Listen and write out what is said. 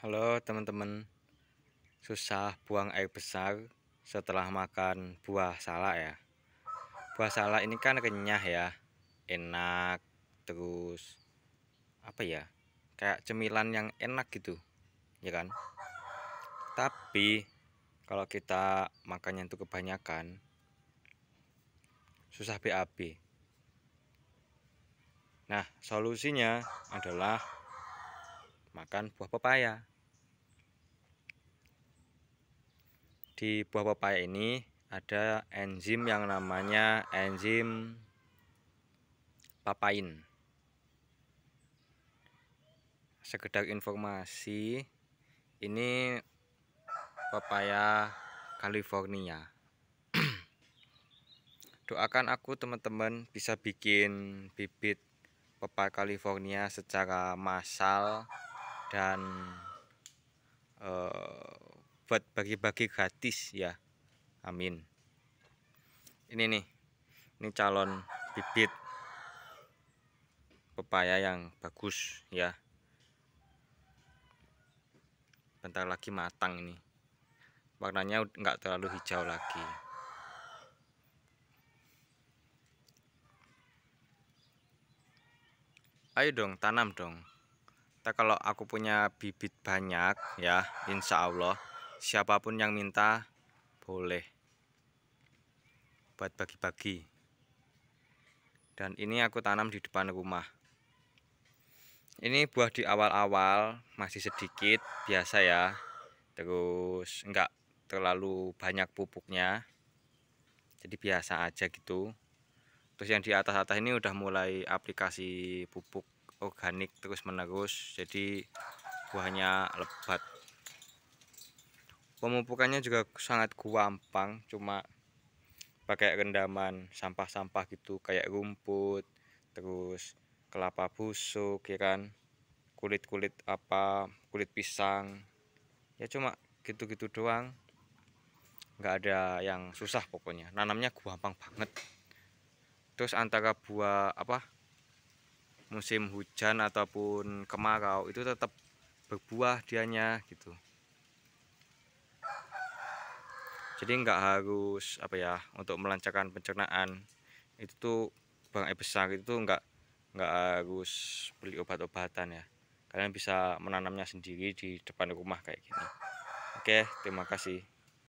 Halo teman-teman Susah buang air besar setelah makan buah salak ya Buah salak ini kan renyah ya Enak Terus Apa ya Kayak cemilan yang enak gitu Ya kan Tapi Kalau kita makannya itu kebanyakan Susah BAB Nah solusinya adalah makan buah pepaya. Di buah pepaya ini ada enzim yang namanya enzim papain. Sekedar informasi, ini pepaya California. Doakan aku teman-teman bisa bikin bibit pepaya California secara massal dan e, buat bagi-bagi gratis ya amin ini nih ini calon bibit pepaya yang bagus ya bentar lagi matang ini warnanya enggak terlalu hijau lagi ayo dong tanam dong kita kalau aku punya bibit banyak ya insya Allah siapapun yang minta boleh buat bagi-bagi dan ini aku tanam di depan rumah ini buah di awal-awal masih sedikit biasa ya terus enggak terlalu banyak pupuknya jadi biasa aja gitu terus yang di atas-atas ini udah mulai aplikasi pupuk organik terus menerus jadi buahnya lebat pemupukannya juga sangat gampang cuma pakai rendaman sampah-sampah gitu kayak rumput terus kelapa busuk ya kan kulit-kulit apa kulit pisang ya cuma gitu-gitu doang nggak ada yang susah pokoknya nanamnya gampang banget terus antara buah apa musim hujan ataupun kemarau itu tetap berbuah dianya gitu jadi nggak harus apa ya untuk melancarkan pencernaan itu tuh e besar itu nggak nggak harus beli obat-obatan ya kalian bisa menanamnya sendiri di depan rumah kayak gini oke terima kasih